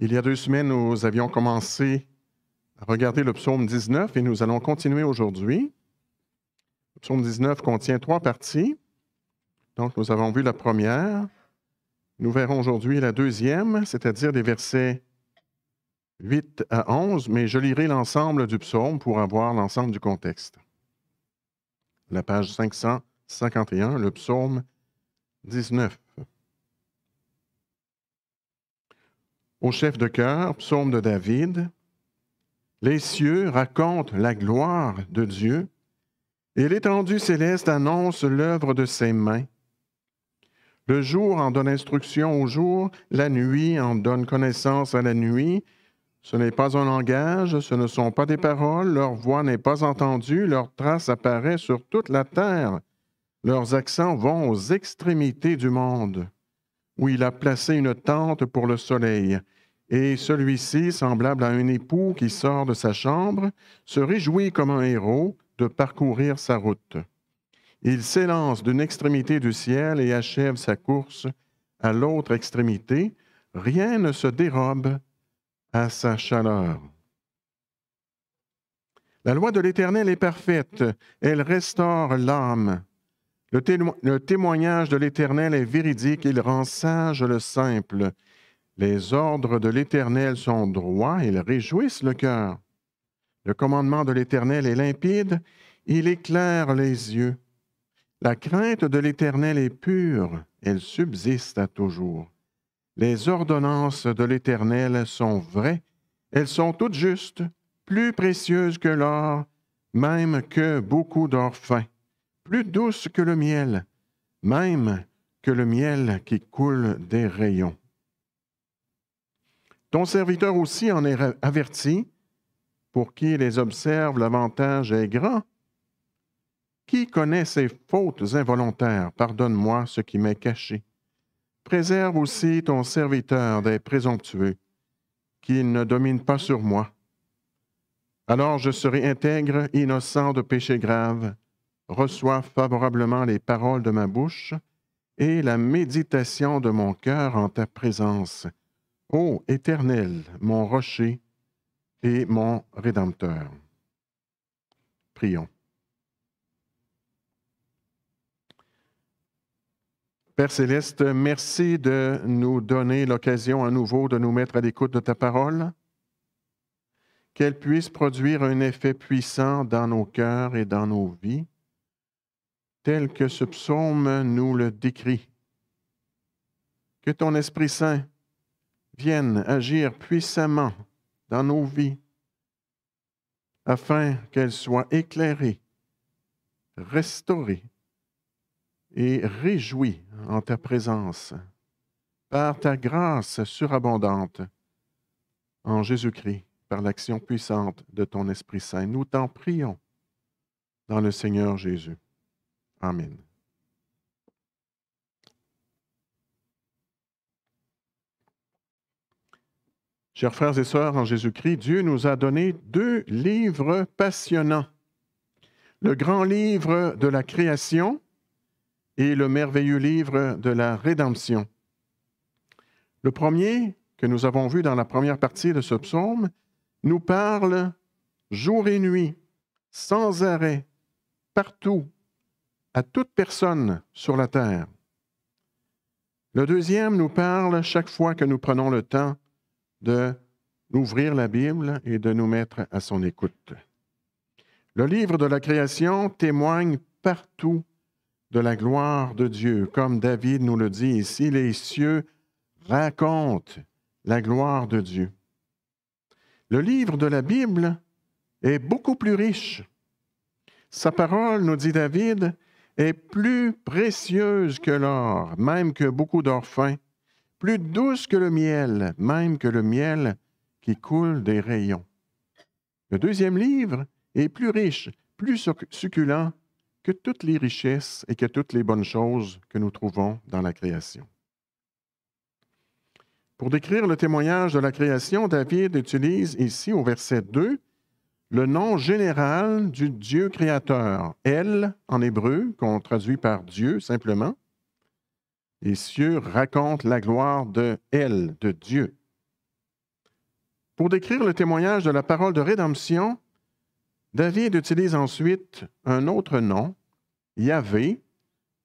Il y a deux semaines, nous avions commencé à regarder le psaume 19 et nous allons continuer aujourd'hui. Le psaume 19 contient trois parties. Donc, nous avons vu la première. Nous verrons aujourd'hui la deuxième, c'est-à-dire des versets 8 à 11, mais je lirai l'ensemble du psaume pour avoir l'ensemble du contexte. La page 551, le psaume 19. au chef de cœur, psaume de David, Les cieux racontent la gloire de Dieu, et l'étendue céleste annonce l'œuvre de ses mains. Le jour en donne instruction au jour, la nuit en donne connaissance à la nuit. Ce n'est pas un langage, ce ne sont pas des paroles, leur voix n'est pas entendue, leur trace apparaît sur toute la terre. Leurs accents vont aux extrémités du monde, où il a placé une tente pour le soleil, et celui-ci, semblable à un époux qui sort de sa chambre, se réjouit comme un héros de parcourir sa route. Il s'élance d'une extrémité du ciel et achève sa course à l'autre extrémité. Rien ne se dérobe à sa chaleur. La loi de l'Éternel est parfaite, elle restaure l'âme. Le, le, témoignage de l'Éternel est véridique, il rend sage le simple. Les ordres de l'Éternel sont droits, ils réjouissent le cœur. Le commandement de l'Éternel est limpide, il éclaire les yeux. La crainte de l'Éternel est pure, elle subsiste à toujours. Les ordonnances de l'Éternel sont vraies, elles sont toutes justes, plus précieuses que l'or, même que beaucoup d'or fin, plus douces que le miel, même que le miel qui coule des rayons. Ton serviteur aussi en est averti, pour qui les observe l'avantage est grand. Qui connaît ses fautes involontaires, pardonne-moi ce qui m'est caché. Préserve aussi ton serviteur des présomptueux, qui ne domine pas sur moi. Alors je serai intègre, innocent de péchés graves, Reçois favorablement les paroles de ma bouche et la méditation de mon cœur en ta présence. Ô Éternel, mon rocher et mon rédempteur. Prions. Père céleste, merci de nous donner l'occasion à nouveau de nous mettre à l'écoute de ta parole, qu'elle puisse produire un effet puissant dans nos cœurs et dans nos vies, tel que ce psaume nous le décrit. Que ton Esprit Saint vienne agir puissamment dans nos vies afin qu'elles soient éclairées, restaurées et réjouies en ta présence par ta grâce surabondante en Jésus-Christ, par l'action puissante de ton Esprit Saint. Nous t'en prions dans le Seigneur Jésus. Amen. Chers frères et sœurs en Jésus-Christ, Dieu nous a donné deux livres passionnants. Le grand livre de la création et le merveilleux livre de la rédemption. Le premier, que nous avons vu dans la première partie de ce psaume, nous parle jour et nuit, sans arrêt, partout, à toute personne sur la terre. Le deuxième nous parle chaque fois que nous prenons le temps de d'ouvrir la Bible et de nous mettre à son écoute. Le livre de la création témoigne partout de la gloire de Dieu. Comme David nous le dit ici, les cieux racontent la gloire de Dieu. Le livre de la Bible est beaucoup plus riche. Sa parole, nous dit David, est plus précieuse que l'or, même que beaucoup d'or plus douce que le miel, même que le miel qui coule des rayons. Le deuxième livre est plus riche, plus succulent que toutes les richesses et que toutes les bonnes choses que nous trouvons dans la création. Pour décrire le témoignage de la création, David utilise ici au verset 2 le nom général du Dieu créateur, El en hébreu, qu'on traduit par Dieu simplement, les cieux racontent la gloire de elle, de Dieu. Pour décrire le témoignage de la parole de rédemption, David utilise ensuite un autre nom, Yahvé,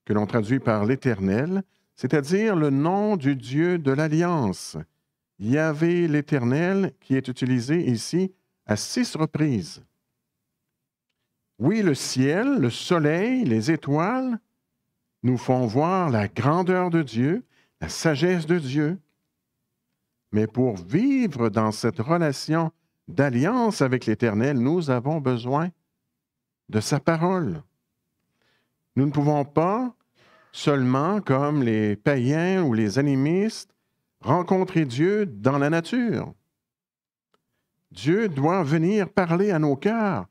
que l'on traduit par l'Éternel, c'est-à-dire le nom du Dieu de l'Alliance. Yahvé l'Éternel, qui est utilisé ici à six reprises. Oui, le ciel, le soleil, les étoiles, nous font voir la grandeur de Dieu, la sagesse de Dieu. Mais pour vivre dans cette relation d'alliance avec l'Éternel, nous avons besoin de sa parole. Nous ne pouvons pas seulement, comme les païens ou les animistes, rencontrer Dieu dans la nature. Dieu doit venir parler à nos cœurs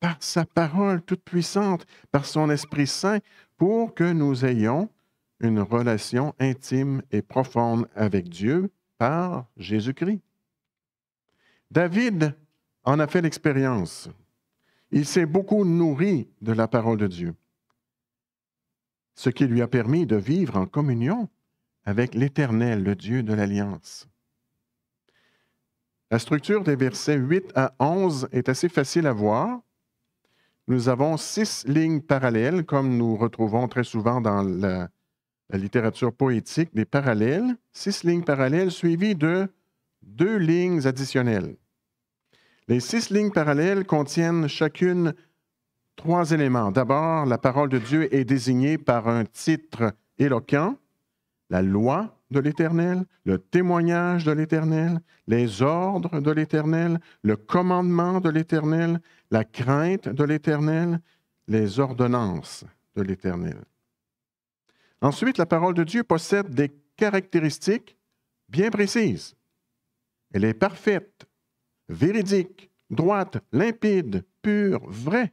par sa parole toute puissante, par son Esprit Saint, pour que nous ayons une relation intime et profonde avec Dieu par Jésus-Christ. David en a fait l'expérience. Il s'est beaucoup nourri de la parole de Dieu, ce qui lui a permis de vivre en communion avec l'Éternel, le Dieu de l'Alliance. La structure des versets 8 à 11 est assez facile à voir nous avons six lignes parallèles, comme nous retrouvons très souvent dans la, littérature poétique, des parallèles, six lignes parallèles suivies de deux lignes additionnelles. Les six lignes parallèles contiennent chacune trois éléments. D'abord, la parole de Dieu est désignée par un titre éloquent, la loi, de l'Éternel, le témoignage de l'Éternel, les ordres de l'Éternel, le commandement de l'Éternel, la crainte de l'Éternel, les ordonnances de l'Éternel. Ensuite, la parole de Dieu possède des caractéristiques bien précises. Elle est parfaite, véridique, droite, limpide, pure, vraie.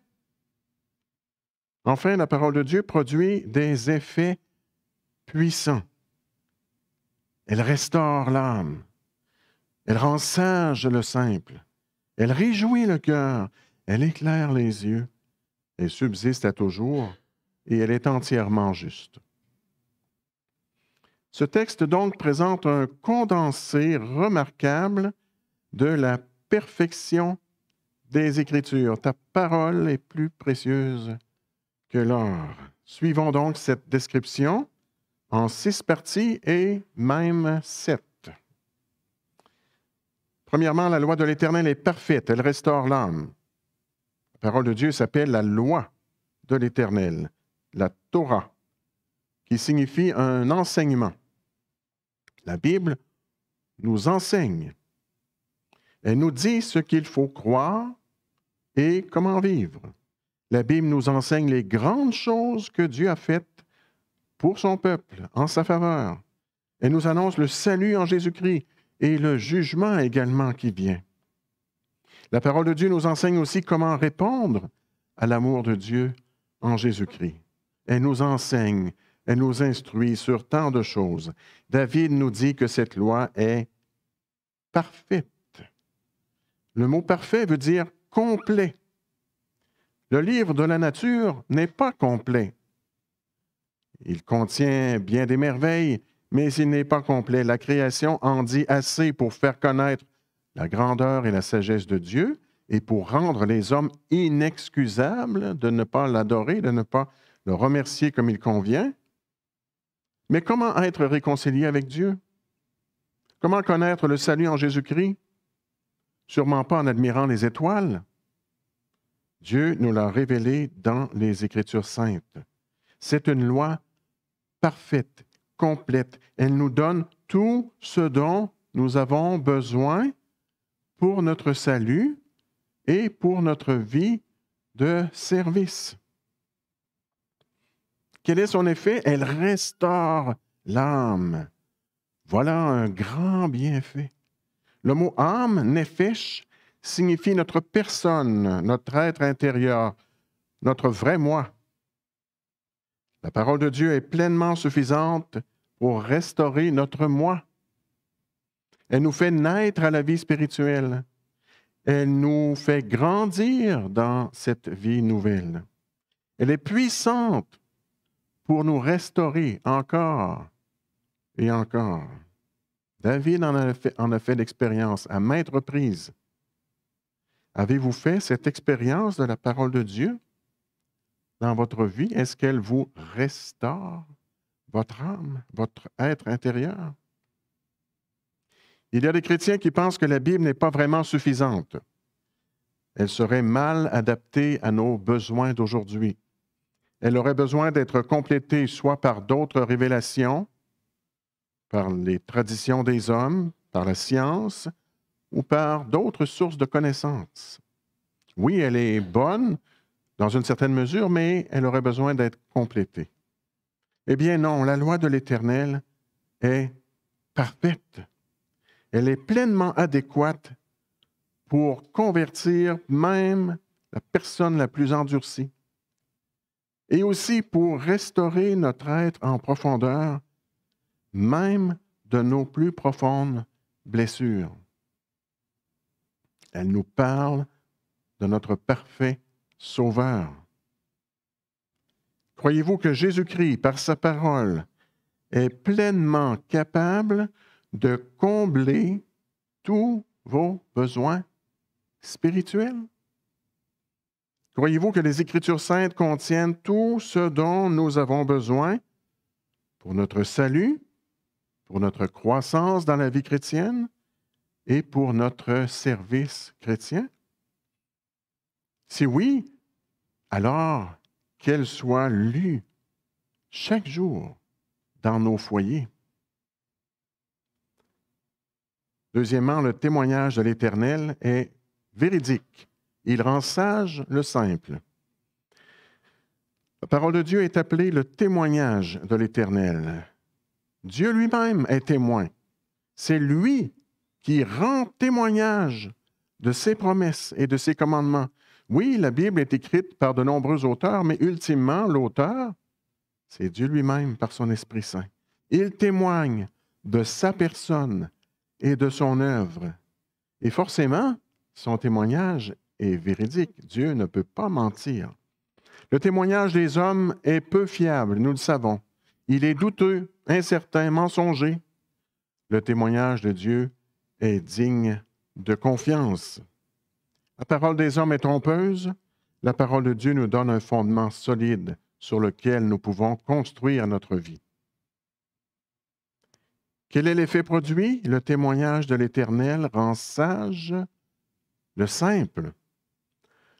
Enfin, la parole de Dieu produit des effets puissants. Elle restaure l'âme. Elle rend sage le simple. Elle réjouit le cœur. Elle éclaire les yeux. Elle subsiste à toujours et elle est entièrement juste. Ce texte donc présente un condensé remarquable de la perfection des Écritures. Ta parole est plus précieuse que l'or. Suivons donc cette description en six parties et même sept. Premièrement, la loi de l'Éternel est parfaite, elle restaure l'âme. La parole de Dieu s'appelle la loi de l'Éternel, la Torah, qui signifie un enseignement. La Bible nous enseigne. Elle nous dit ce qu'il faut croire et comment vivre. La Bible nous enseigne les grandes choses que Dieu a faites pour son peuple, en sa faveur. Elle nous annonce le salut en Jésus-Christ et le jugement également qui vient. La parole de Dieu nous enseigne aussi comment répondre à l'amour de Dieu en Jésus-Christ. Elle nous enseigne, elle nous instruit sur tant de choses. David nous dit que cette loi est parfaite. Le mot parfait veut dire complet. Le livre de la nature n'est pas complet. Il contient bien des merveilles, mais il n'est pas complet. La création en dit assez pour faire connaître la grandeur et la sagesse de Dieu et pour rendre les hommes inexcusables de ne pas l'adorer, de ne pas le remercier comme il convient. Mais comment être réconcilié avec Dieu? Comment connaître le salut en Jésus-Christ? Sûrement pas en admirant les étoiles. Dieu nous l'a révélé dans les Écritures saintes. C'est une loi parfaite, complète. Elle nous donne tout ce dont nous avons besoin pour notre salut et pour notre vie de service. Quel est son effet? Elle restaure l'âme. Voilà un grand bienfait. Le mot âme, nefesh, signifie notre personne, notre être intérieur, notre vrai moi. La parole de Dieu est pleinement suffisante pour restaurer notre moi. Elle nous fait naître à la vie spirituelle. Elle nous fait grandir dans cette vie nouvelle. Elle est puissante pour nous restaurer encore et encore. David en a fait, en a fait l'expérience à maintes reprises. Avez-vous fait cette expérience de la parole de Dieu? dans votre vie? Est-ce qu'elle vous restaure votre âme, votre être intérieur? Il y a des chrétiens qui pensent que la Bible n'est pas vraiment suffisante. Elle serait mal adaptée à nos besoins d'aujourd'hui. Elle aurait besoin d'être complétée soit par d'autres révélations, par les traditions des hommes, par la science ou par d'autres sources de connaissances. Oui, elle est bonne, dans une certaine mesure, mais elle aurait besoin d'être complétée. Eh bien non, la loi de l'Éternel est parfaite. Elle est pleinement adéquate pour convertir même la personne la plus endurcie et aussi pour restaurer notre être en profondeur, même de nos plus profondes blessures. Elle nous parle de notre parfait Sauveur. Croyez-vous que Jésus-Christ, par sa parole, est pleinement capable de combler tous vos besoins spirituels? Croyez-vous que les Écritures saintes contiennent tout ce dont nous avons besoin pour notre salut, pour notre croissance dans la vie chrétienne et pour notre service chrétien? Si oui, alors qu'elle soit lue chaque jour dans nos foyers. Deuxièmement, le témoignage de l'Éternel est véridique. Il rend sage le simple. La parole de Dieu est appelée le témoignage de l'Éternel. Dieu lui-même est témoin. C'est lui qui rend témoignage de ses promesses et de ses commandements. Oui, la Bible est écrite par de nombreux auteurs, mais ultimement, l'auteur, c'est Dieu lui-même par son Esprit Saint. Il témoigne de sa personne et de son œuvre. Et forcément, son témoignage est véridique. Dieu ne peut pas mentir. Le témoignage des hommes est peu fiable, nous le savons. Il est douteux, incertain, mensonger. Le témoignage de Dieu est digne de confiance. La parole des hommes est trompeuse. La parole de Dieu nous donne un fondement solide sur lequel nous pouvons construire notre vie. Quel est l'effet produit? Le témoignage de l'Éternel rend sage le simple.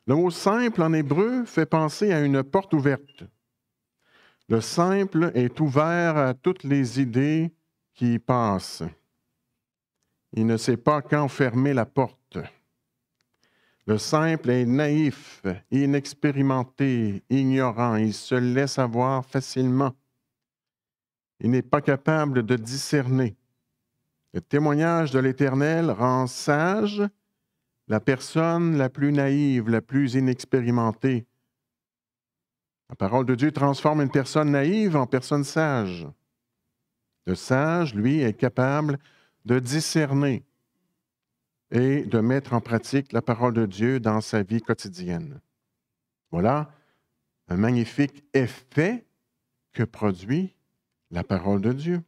Le mot simple en hébreu fait penser à une porte ouverte. Le simple est ouvert à toutes les idées qui y passent. Il ne sait pas quand fermer la porte. Le simple est naïf, inexpérimenté, ignorant, il se laisse avoir facilement. Il n'est pas capable de discerner. Le témoignage de l'Éternel rend sage la personne la plus naïve, la plus inexpérimentée. La parole de Dieu transforme une personne naïve en personne sage. Le sage, lui, est capable de discerner et de mettre en pratique la parole de Dieu dans sa vie quotidienne. Voilà un magnifique effet que produit la parole de Dieu.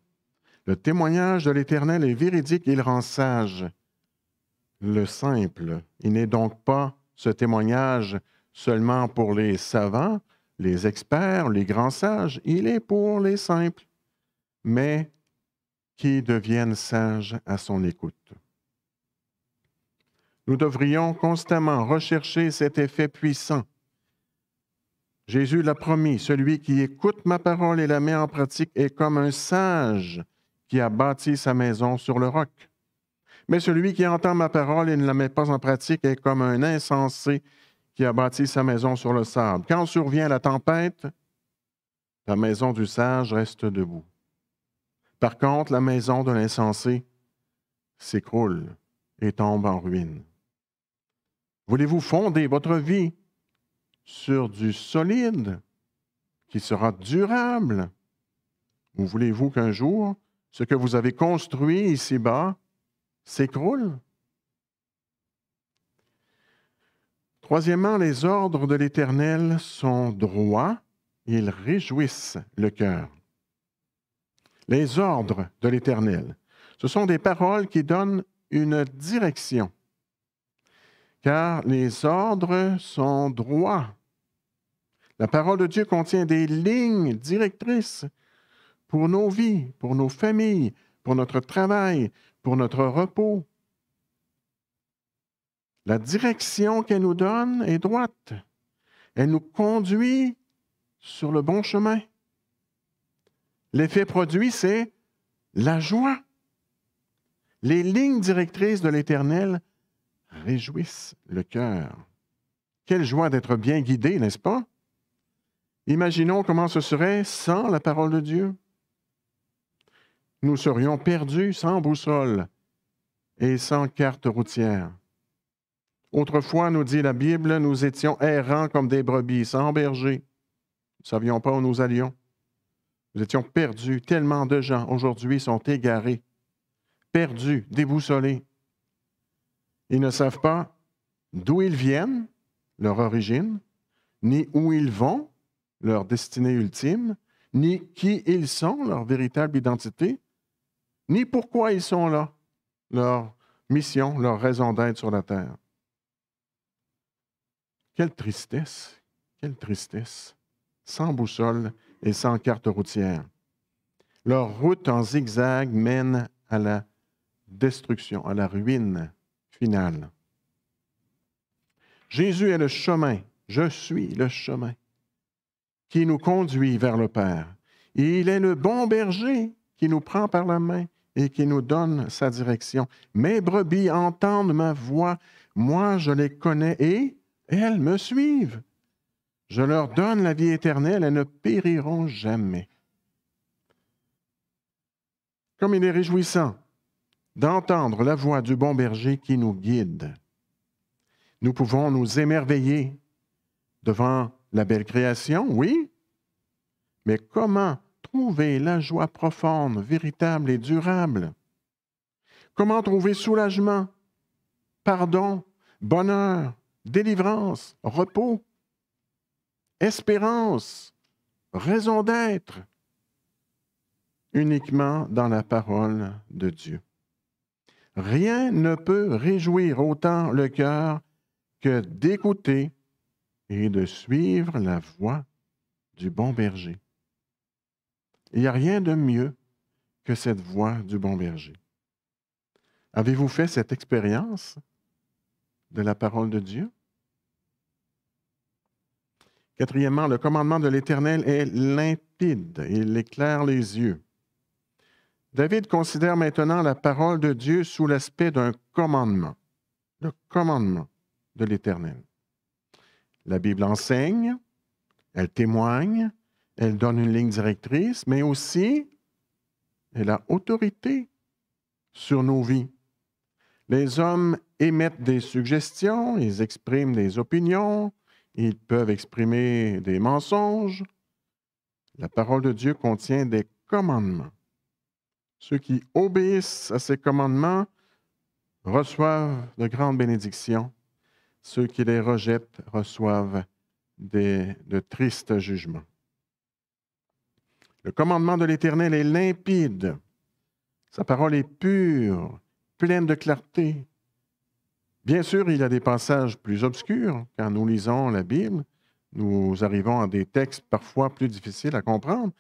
Le témoignage de l'Éternel est véridique, il rend sage le simple. Il n'est donc pas ce témoignage seulement pour les savants, les experts, les grands sages, il est pour les simples, mais qui deviennent sages à son écoute. Nous devrions constamment rechercher cet effet puissant. Jésus l'a promis, celui qui écoute ma parole et la met en pratique est comme un sage qui a bâti sa maison sur le roc. Mais celui qui entend ma parole et ne la met pas en pratique est comme un insensé qui a bâti sa maison sur le sable. Quand survient la tempête, la maison du sage reste debout. Par contre, la maison de l'insensé s'écroule et tombe en ruine. Voulez-vous fonder votre vie sur du solide qui sera durable? Ou voulez-vous qu'un jour, ce que vous avez construit ici-bas s'écroule? Troisièmement, les ordres de l'Éternel sont droits, ils réjouissent le cœur. Les ordres de l'Éternel, ce sont des paroles qui donnent une direction car les ordres sont droits. La parole de Dieu contient des lignes directrices pour nos vies, pour nos familles, pour notre travail, pour notre repos. La direction qu'elle nous donne est droite. Elle nous conduit sur le bon chemin. L'effet produit, c'est la joie. Les lignes directrices de l'Éternel réjouissent le cœur. Quelle joie d'être bien guidé, n'est-ce pas? Imaginons comment ce serait sans la parole de Dieu. Nous serions perdus sans boussole et sans carte routière. Autrefois, nous dit la Bible, nous étions errants comme des brebis, sans berger. Nous ne savions pas où nous allions. Nous étions perdus. Tellement de gens aujourd'hui sont égarés, perdus, déboussolés. Ils ne savent pas d'où ils viennent, leur origine, ni où ils vont, leur destinée ultime, ni qui ils sont, leur véritable identité, ni pourquoi ils sont là, leur mission, leur raison d'être sur la terre. Quelle tristesse, quelle tristesse, sans boussole et sans carte routière. Leur route en zigzag mène à la destruction, à la ruine. Jésus est le chemin, je suis le chemin qui nous conduit vers le Père. il est le bon berger qui nous prend par la main et qui nous donne sa direction. Mes brebis entendent ma voix, moi je les connais et elles me suivent. Je leur donne la vie éternelle, elles ne périront jamais. Comme il est réjouissant d'entendre la voix du bon berger qui nous guide. Nous pouvons nous émerveiller devant la belle création, oui, mais comment trouver la joie profonde, véritable et durable? Comment trouver soulagement, pardon, bonheur, délivrance, repos, espérance, raison d'être? Uniquement dans la parole de Dieu. Rien ne peut réjouir autant le cœur que d'écouter et de suivre la voix du bon berger. Il n'y a rien de mieux que cette voix du bon berger. Avez-vous fait cette expérience de la parole de Dieu? Quatrièmement, le commandement de l'Éternel est limpide, il éclaire les yeux. David considère maintenant la parole de Dieu sous l'aspect d'un commandement, le commandement de l'Éternel. La Bible enseigne, elle témoigne, elle donne une ligne directrice, mais aussi elle a autorité sur nos vies. Les hommes émettent des suggestions, ils expriment des opinions, ils peuvent exprimer des mensonges. La parole de Dieu contient des commandements. Ceux qui obéissent à ses commandements reçoivent de grandes bénédictions. Ceux qui les rejettent reçoivent de tristes jugements. Le commandement de l'Éternel est limpide. Sa parole est pure, pleine de clarté. Bien sûr, il y a des passages plus obscurs. Quand nous lisons la Bible, nous arrivons à des textes parfois plus difficiles à comprendre,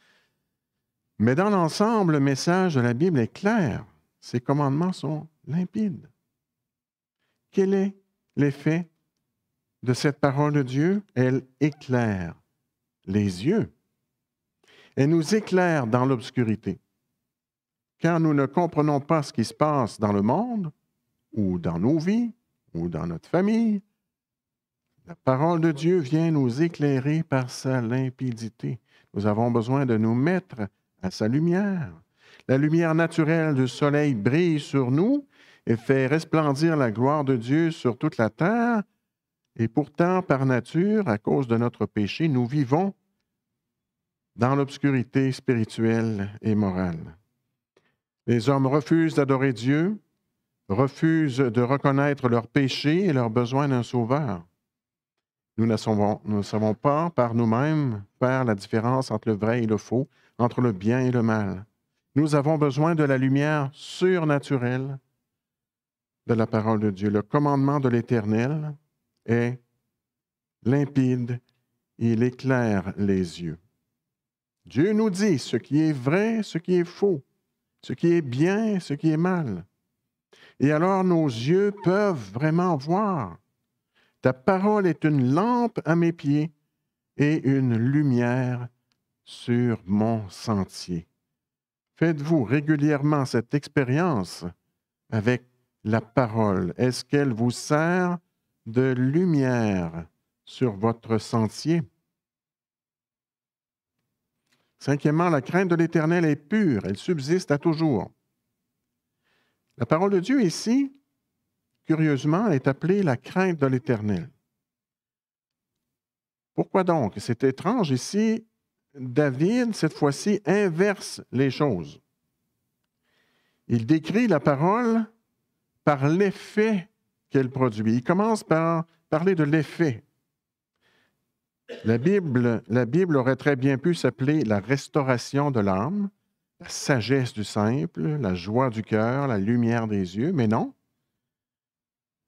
mais dans l'ensemble, le message de la Bible est clair. Ses commandements sont limpides. Quel est l'effet de cette parole de Dieu? Elle éclaire les yeux. Elle nous éclaire dans l'obscurité. car nous ne comprenons pas ce qui se passe dans le monde, ou dans nos vies, ou dans notre famille, la parole de Dieu vient nous éclairer par sa limpidité. Nous avons besoin de nous mettre à sa lumière. La lumière naturelle du soleil brille sur nous et fait resplendir la gloire de Dieu sur toute la terre. Et pourtant, par nature, à cause de notre péché, nous vivons dans l'obscurité spirituelle et morale. Les hommes refusent d'adorer Dieu, refusent de reconnaître leur péché et leur besoin d'un sauveur. Nous ne savons, pas par nous-mêmes faire la différence entre le vrai et le faux, entre le bien et le mal. Nous avons besoin de la lumière surnaturelle de la parole de Dieu. Le commandement de l'Éternel est limpide, il éclaire les yeux. Dieu nous dit ce qui est vrai, ce qui est faux, ce qui est bien, ce qui est mal. Et alors nos yeux peuvent vraiment voir. Ta parole est une lampe à mes pieds et une lumière sur mon sentier. Faites-vous régulièrement cette expérience avec la parole. Est-ce qu'elle vous sert de lumière sur votre sentier? Cinquièmement, la crainte de l'Éternel est pure, elle subsiste à toujours. La parole de Dieu ici, curieusement, est appelée la crainte de l'Éternel. Pourquoi donc? C'est étrange ici, David, cette fois-ci, inverse les choses. Il décrit la parole par l'effet qu'elle produit. Il commence par parler de l'effet. La Bible, la Bible aurait très bien pu s'appeler la restauration de l'âme, la sagesse du simple, la joie du cœur, la lumière des yeux, mais non.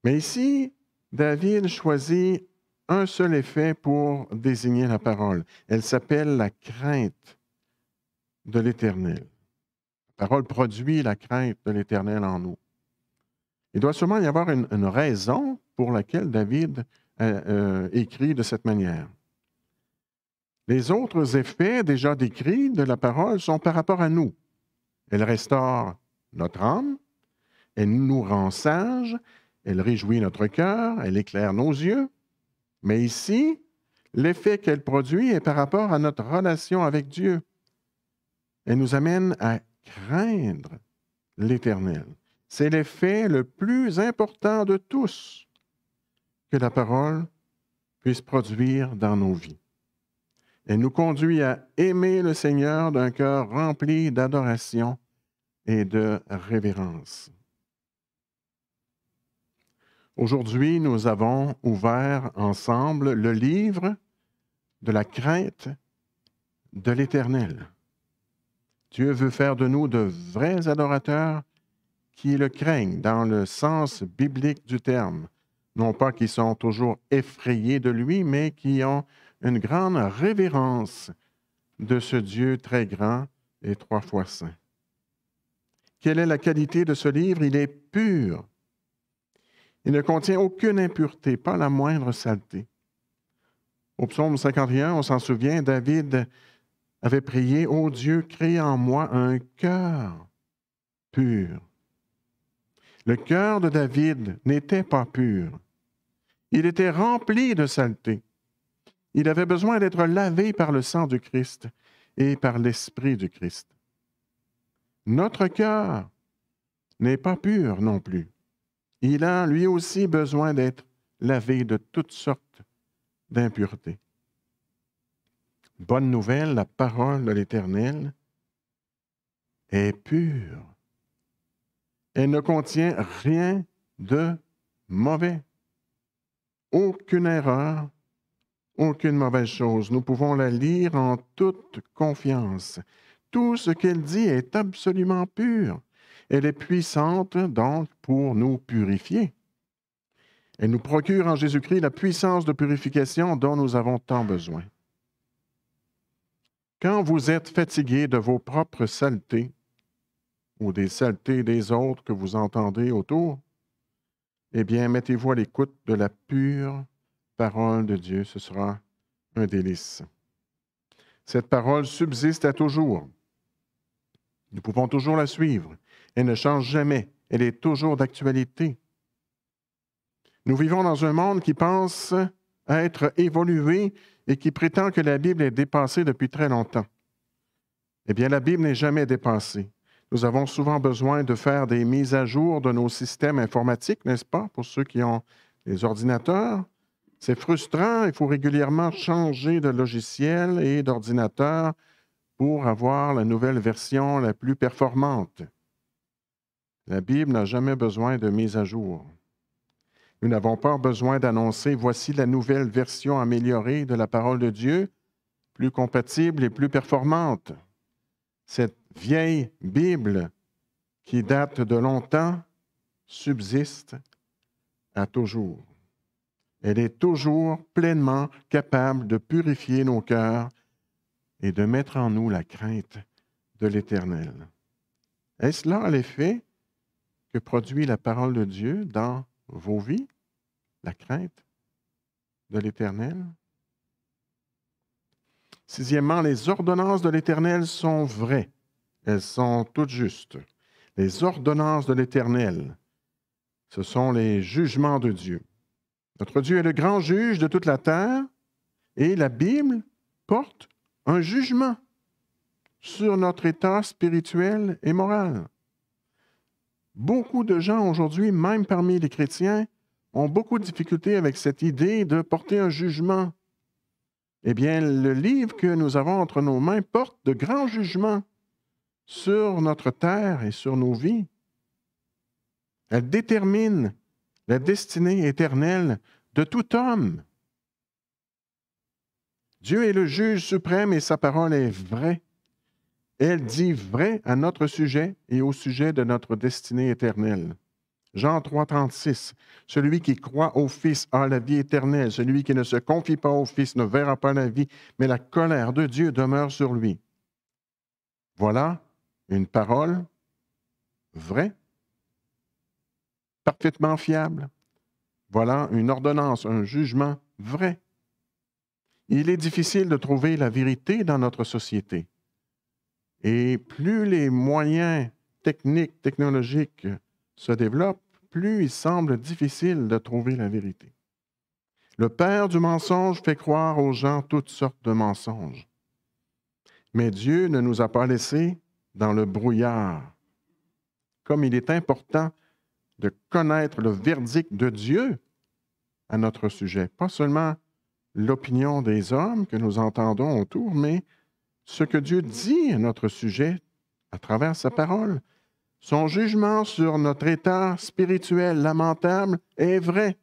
Mais ici, David choisit un seul effet pour désigner la parole. Elle s'appelle la crainte de l'Éternel. La parole produit la crainte de l'Éternel en nous. Il doit sûrement y avoir une, raison pour laquelle David euh, euh, écrit de cette manière. Les autres effets déjà décrits de la parole sont par rapport à nous. Elle restaure notre âme, elle nous rend sages, elle réjouit notre cœur, elle éclaire nos yeux, mais ici, l'effet qu'elle produit est par rapport à notre relation avec Dieu. Elle nous amène à craindre l'Éternel. C'est l'effet le plus important de tous que la parole puisse produire dans nos vies. Elle nous conduit à aimer le Seigneur d'un cœur rempli d'adoration et de révérence. Aujourd'hui, nous avons ouvert ensemble le livre de la crainte de l'Éternel. Dieu veut faire de nous de vrais adorateurs qui le craignent dans le sens biblique du terme. Non pas qui sont toujours effrayés de lui, mais qui ont une grande révérence de ce Dieu très grand et trois fois saint. Quelle est la qualité de ce livre Il est pur, il ne contient aucune impureté, pas la moindre saleté. Au psaume 51, on s'en souvient, David avait prié Ô Dieu, crée en moi un cœur pur. Le cœur de David n'était pas pur. Il était rempli de saleté. Il avait besoin d'être lavé par le sang du Christ et par l'Esprit du Christ. Notre cœur n'est pas pur non plus il a lui aussi besoin d'être lavé de toutes sortes d'impuretés. Bonne nouvelle, la parole de l'Éternel est pure. Elle ne contient rien de mauvais. Aucune erreur, aucune mauvaise chose. Nous pouvons la lire en toute confiance. Tout ce qu'elle dit est absolument pur. Elle est puissante donc pour nous purifier. Elle nous procure en Jésus-Christ la puissance de purification dont nous avons tant besoin. Quand vous êtes fatigué de vos propres saletés ou des saletés des autres que vous entendez autour, eh bien, mettez-vous à l'écoute de la pure parole de Dieu. Ce sera un délice. Cette parole subsiste à toujours. Nous pouvons toujours la suivre. Elle ne change jamais. Elle est toujours d'actualité. Nous vivons dans un monde qui pense être évolué et qui prétend que la Bible est dépassée depuis très longtemps. Eh bien, la Bible n'est jamais dépassée. Nous avons souvent besoin de faire des mises à jour de nos systèmes informatiques, n'est-ce pas, pour ceux qui ont des ordinateurs. C'est frustrant, il faut régulièrement changer de logiciel et d'ordinateur pour avoir la nouvelle version la plus performante. La Bible n'a jamais besoin de mise à jour. Nous n'avons pas besoin d'annoncer voici la nouvelle version améliorée de la parole de Dieu, plus compatible et plus performante. Cette vieille Bible qui date de longtemps subsiste à toujours. Elle est toujours pleinement capable de purifier nos cœurs et de mettre en nous la crainte de l'Éternel. Est-ce là, l'effet que produit la parole de Dieu dans vos vies, la crainte de l'Éternel. Sixièmement, les ordonnances de l'Éternel sont vraies. Elles sont toutes justes. Les ordonnances de l'Éternel, ce sont les jugements de Dieu. Notre Dieu est le grand juge de toute la terre et la Bible porte un jugement sur notre état spirituel et moral. Beaucoup de gens aujourd'hui, même parmi les chrétiens, ont beaucoup de difficultés avec cette idée de porter un jugement. Eh bien, le livre que nous avons entre nos mains porte de grands jugements sur notre terre et sur nos vies. Elle détermine la destinée éternelle de tout homme. Dieu est le juge suprême et sa parole est vraie. Elle dit vrai à notre sujet et au sujet de notre destinée éternelle. Jean 3, 36. Celui qui croit au Fils a la vie éternelle. Celui qui ne se confie pas au Fils ne verra pas la vie, mais la colère de Dieu demeure sur lui. Voilà une parole vraie, parfaitement fiable. Voilà une ordonnance, un jugement vrai. Il est difficile de trouver la vérité dans notre société. Et plus les moyens techniques, technologiques se développent, plus il semble difficile de trouver la vérité. Le père du mensonge fait croire aux gens toutes sortes de mensonges. Mais Dieu ne nous a pas laissés dans le brouillard. Comme il est important de connaître le verdict de Dieu à notre sujet, pas seulement l'opinion des hommes que nous entendons autour, mais ce que Dieu dit à notre sujet à travers sa parole. Son jugement sur notre état spirituel lamentable est vrai.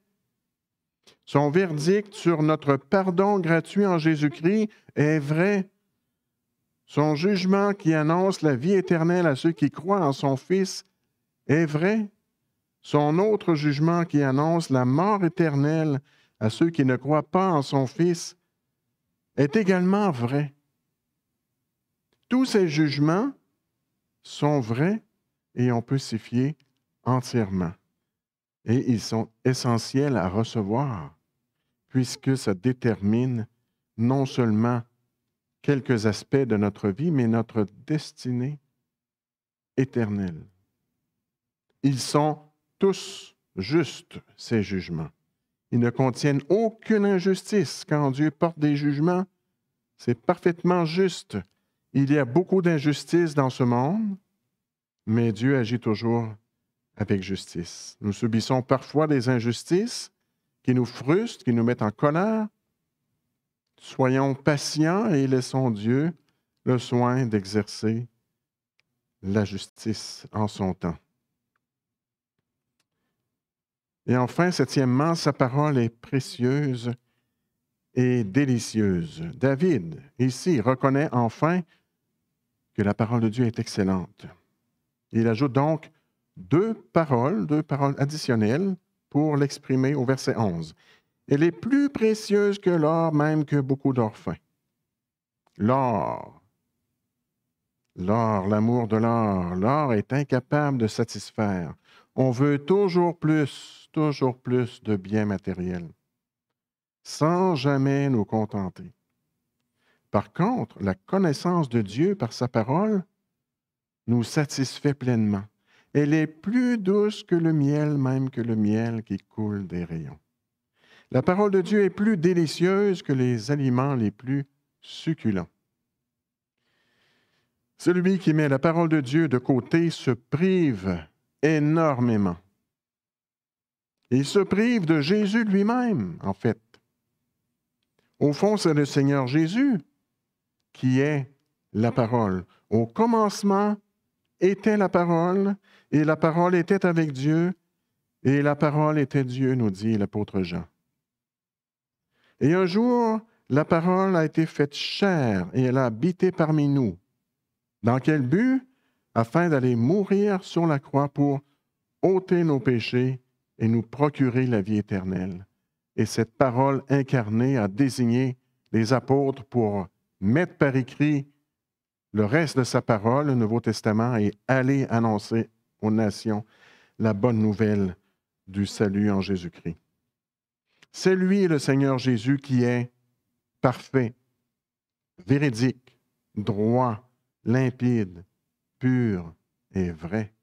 Son verdict sur notre pardon gratuit en Jésus-Christ est vrai. Son jugement qui annonce la vie éternelle à ceux qui croient en son Fils est vrai. Son autre jugement qui annonce la mort éternelle à ceux qui ne croient pas en son Fils est également vrai. Tous ces jugements sont vrais et on peut s'y fier entièrement. Et ils sont essentiels à recevoir, puisque ça détermine non seulement quelques aspects de notre vie, mais notre destinée éternelle. Ils sont tous justes, ces jugements. Ils ne contiennent aucune injustice. Quand Dieu porte des jugements, c'est parfaitement juste il y a beaucoup d'injustices dans ce monde, mais Dieu agit toujours avec justice. Nous subissons parfois des injustices qui nous frustrent, qui nous mettent en colère. Soyons patients et laissons Dieu le soin d'exercer la justice en son temps. Et enfin, septièmement, sa parole est précieuse et délicieuse. David, ici, reconnaît enfin que la parole de Dieu est excellente. Il ajoute donc deux paroles, deux paroles additionnelles pour l'exprimer au verset 11. Elle est plus précieuse que l'or, même que beaucoup d'or L'or, l'or, l'amour de l'or, l'or est incapable de satisfaire. On veut toujours plus, toujours plus de biens matériels, sans jamais nous contenter. Par contre, la connaissance de Dieu par sa parole nous satisfait pleinement. Elle est plus douce que le miel, même que le miel qui coule des rayons. La parole de Dieu est plus délicieuse que les aliments les plus succulents. Celui qui met la parole de Dieu de côté se prive énormément. Il se prive de Jésus lui-même, en fait. Au fond, c'est le Seigneur Jésus qui est la parole. Au commencement était la parole, et la parole était avec Dieu, et la parole était Dieu, nous dit l'apôtre Jean. Et un jour, la parole a été faite chère et elle a habité parmi nous. Dans quel but Afin d'aller mourir sur la croix pour ôter nos péchés et nous procurer la vie éternelle. Et cette parole incarnée a désigné les apôtres pour mettre par écrit le reste de sa parole, le Nouveau Testament, et aller annoncer aux nations la bonne nouvelle du salut en Jésus-Christ. C'est lui, le Seigneur Jésus, qui est parfait, véridique, droit, limpide, pur et vrai.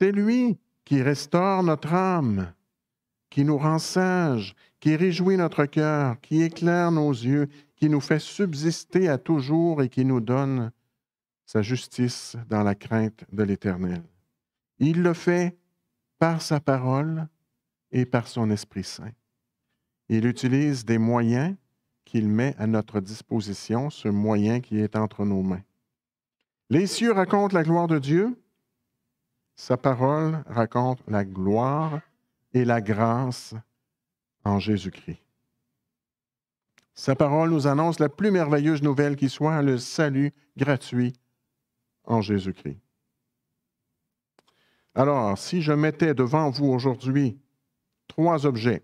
C'est lui qui restaure notre âme qui nous rend sages, qui réjouit notre cœur, qui éclaire nos yeux, qui nous fait subsister à toujours et qui nous donne sa justice dans la crainte de l'Éternel. Il le fait par sa parole et par son Esprit Saint. Il utilise des moyens qu'il met à notre disposition, ce moyen qui est entre nos mains. Les cieux racontent la gloire de Dieu, sa parole raconte la gloire et la grâce en Jésus-Christ. Sa parole nous annonce la plus merveilleuse nouvelle qui soit, le salut gratuit en Jésus-Christ. Alors, si je mettais devant vous aujourd'hui trois objets,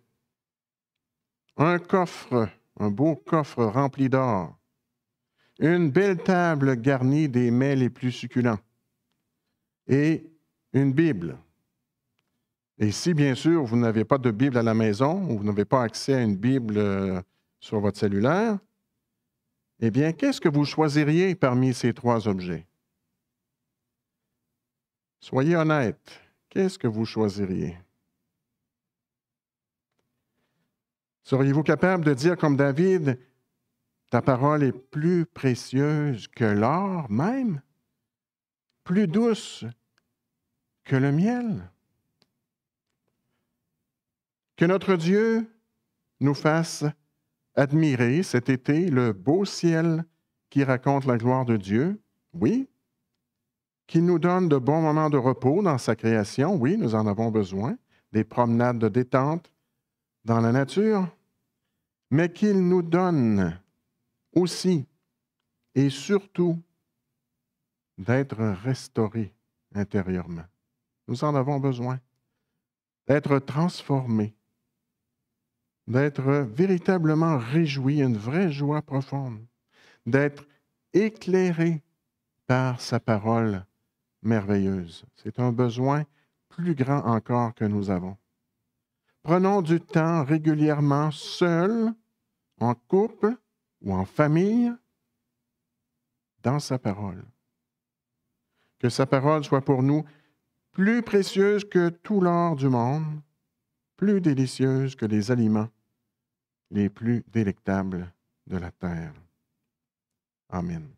un coffre, un beau coffre rempli d'or, une belle table garnie des mets les plus succulents et une Bible, et si, bien sûr, vous n'avez pas de Bible à la maison ou vous n'avez pas accès à une Bible euh, sur votre cellulaire, eh bien, qu'est-ce que vous choisiriez parmi ces trois objets? Soyez honnête, qu'est-ce que vous choisiriez? Seriez-vous capable de dire comme David, ta parole est plus précieuse que l'or même, plus douce que le miel? Que notre Dieu nous fasse admirer cet été le beau ciel qui raconte la gloire de Dieu, oui. Qu'il nous donne de bons moments de repos dans sa création, oui, nous en avons besoin, des promenades de détente dans la nature, mais qu'il nous donne aussi et surtout d'être restaurés intérieurement. Nous en avons besoin. D'être transformés d'être véritablement réjoui, une vraie joie profonde, d'être éclairé par sa parole merveilleuse. C'est un besoin plus grand encore que nous avons. Prenons du temps régulièrement seul, en couple ou en famille, dans sa parole. Que sa parole soit pour nous plus précieuse que tout l'or du monde, plus délicieuse que les aliments les plus délectables de la terre. Amen.